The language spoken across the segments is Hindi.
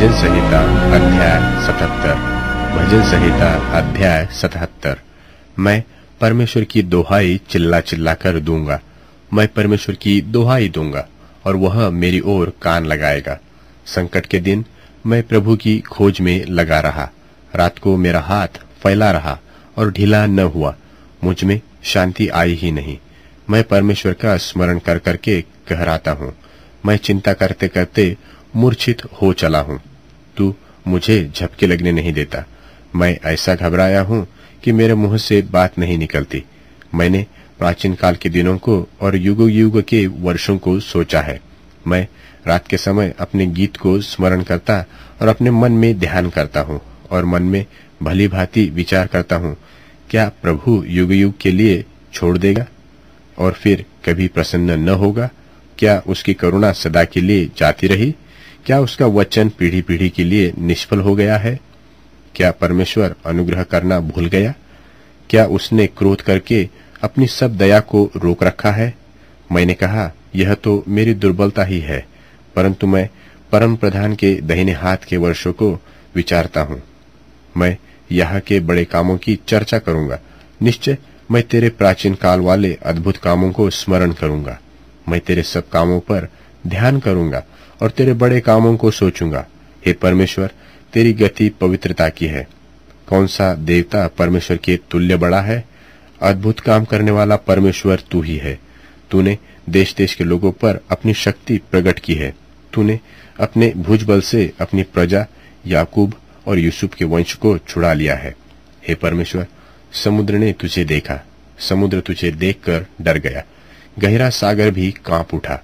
भजन संहिता अध्याय सतहत्तर भजन संहिता अध्याय सतहत्तर मैं परमेश्वर की दोहाई चिल्ला चिल्ला कर दूंगा मैं परमेश्वर की दोहाई दूंगा और वह मेरी ओर कान लगाएगा संकट के दिन मैं प्रभु की खोज में लगा रहा रात को मेरा हाथ फैला रहा और ढीला न हुआ मुझ में शांति आई ही नहीं मैं परमेश्वर का स्मरण कर करके कहराता हूँ मैं चिंता करते करते मूर्छित हो चला हूँ तू मुझे झपके लगने नहीं देता मैं ऐसा घबराया हूँ कि मेरे मुंह से बात नहीं निकलती मैंने प्राचीन काल के दिनों को और युग युग के वर्षों को सोचा है मैं रात के समय अपने गीत को स्मरण करता और अपने मन में ध्यान करता हूँ और मन में भली भांति विचार करता हूँ क्या प्रभु युग युग के लिए छोड़ देगा और फिर कभी प्रसन्न न होगा क्या उसकी करुणा सदा के लिए जाती रही क्या उसका वचन पीढ़ी पीढ़ी के लिए निष्फल हो गया है क्या परमेश्वर अनुग्रह करना भूल गया क्या उसने क्रोध करके अपनी सब दया को रोक रखा है मैंने कहा यह तो मेरी दुर्बलता ही है परंतु मैं परम प्रधान के दहीने हाथ के वर्षों को विचारता हूँ मैं यहाँ के बड़े कामों की चर्चा करूंगा निश्चय मैं तेरे प्राचीन काल वाले अद्भुत कामों को स्मरण करूंगा मैं तेरे सब कामों पर ध्यान करूंगा और तेरे बड़े कामों को सोचूंगा हे परमेश्वर तेरी गति पवित्रता की है कौन सा देवता परमेश्वर के तुल्य बड़ा है अद्भुत काम करने वाला परमेश्वर तू ही है तूने देश देश के लोगों पर अपनी शक्ति प्रकट की है तूने अपने भुज बल से अपनी प्रजा याकूब और यूसुफ के वंश को छुड़ा लिया है हे परमेश्वर समुद्र ने तुझे देखा समुद्र तुझे देखकर डर गया गहरा सागर भी कांप उठा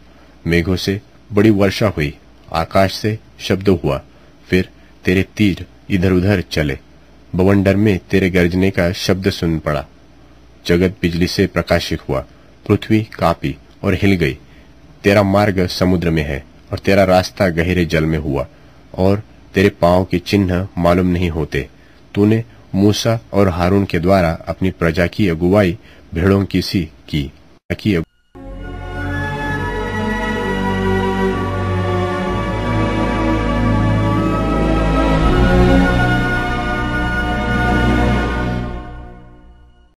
मेघों से बड़ी वर्षा हुई आकाश से शब्द हुआ फिर तेरे तीर इधर उधर चले बवंडर में तेरे गर्जने का शब्द सुन पड़ा जगत बिजली से प्रकाशित हुआ पृथ्वी कापी और हिल गई तेरा मार्ग समुद्र में है और तेरा रास्ता गहरे जल में हुआ और तेरे पांव के चिन्ह मालूम नहीं होते तूने मूसा और हारून के द्वारा अपनी प्रजा की अगुवाई भेड़ों की सी की